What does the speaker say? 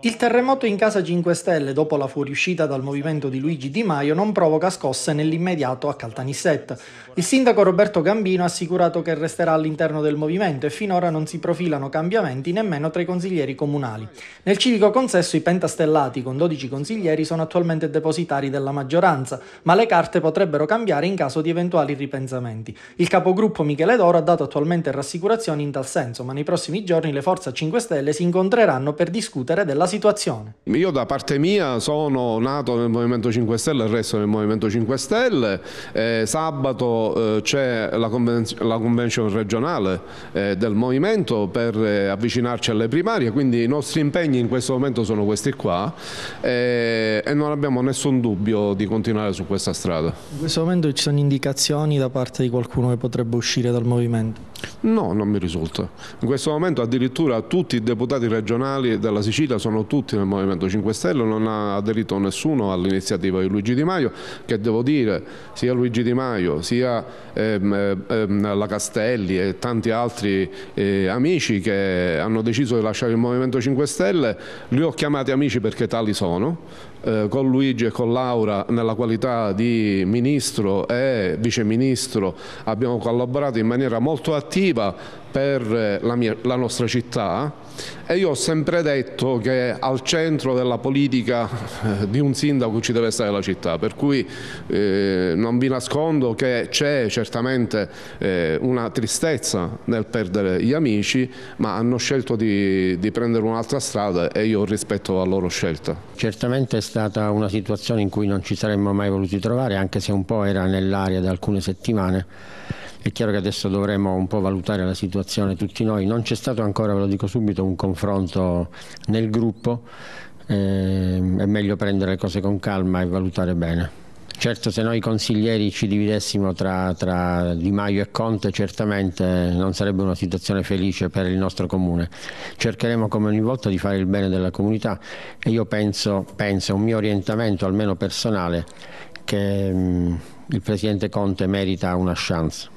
Il terremoto in casa 5 Stelle dopo la fuoriuscita dal movimento di Luigi Di Maio non provoca scosse nell'immediato a Caltanissetta. Il sindaco Roberto Gambino ha assicurato che resterà all'interno del movimento e finora non si profilano cambiamenti nemmeno tra i consiglieri comunali. Nel civico consesso i pentastellati con 12 consiglieri sono attualmente depositari della maggioranza, ma le carte potrebbero cambiare in caso di eventuali ripensamenti. Il capogruppo Michele Doro ha dato attualmente rassicurazioni in tal senso, ma nei prossimi giorni le forze a 5 Stelle si incontreranno per discutere discutere della situazione. Io da parte mia sono nato nel Movimento 5 Stelle e resto nel Movimento 5 Stelle. Eh, sabato eh, c'è la, conven la, convention regionale eh, del Movimento per eh, avvicinarci alle primarie, quindi i nostri impegni in questo momento sono questi qua eh, e non abbiamo nessun dubbio di continuare su questa strada. In questo momento ci sono indicazioni da parte di qualcuno che potrebbe uscire dal Movimento? No, non mi risulta. In questo momento addirittura tutti i deputati regionali della Sicilia sono tutti nel Movimento 5 Stelle, non ha aderito nessuno all'iniziativa di Luigi Di Maio, che devo dire sia Luigi Di Maio, sia ehm, ehm, la Castelli e tanti altri eh, amici che hanno deciso di lasciare il Movimento 5 Stelle, li ho chiamati amici perché tali sono, eh, con Luigi e con Laura nella qualità di ministro e viceministro abbiamo collaborato in maniera molto attiva positiva per eh, la, mia, la nostra città e io ho sempre detto che al centro della politica eh, di un sindaco ci deve stare la città, per cui eh, non vi nascondo che c'è certamente eh, una tristezza nel perdere gli amici, ma hanno scelto di, di prendere un'altra strada e io rispetto la loro scelta. Certamente è stata una situazione in cui non ci saremmo mai voluti trovare, anche se un po' era nell'aria da alcune settimane è chiaro che adesso dovremo un po' valutare la situazione tutti noi. Non c'è stato ancora, ve lo dico subito, un confronto nel gruppo. Eh, è meglio prendere le cose con calma e valutare bene. Certo, se noi consiglieri ci dividessimo tra, tra, Di Maio e Conte, certamente non sarebbe una situazione felice per il nostro comune. Cercheremo come ogni volta di fare il bene della comunità e io penso, penso un mio orientamento, almeno personale, che mh, mm, il Presidente Conte merita una chance.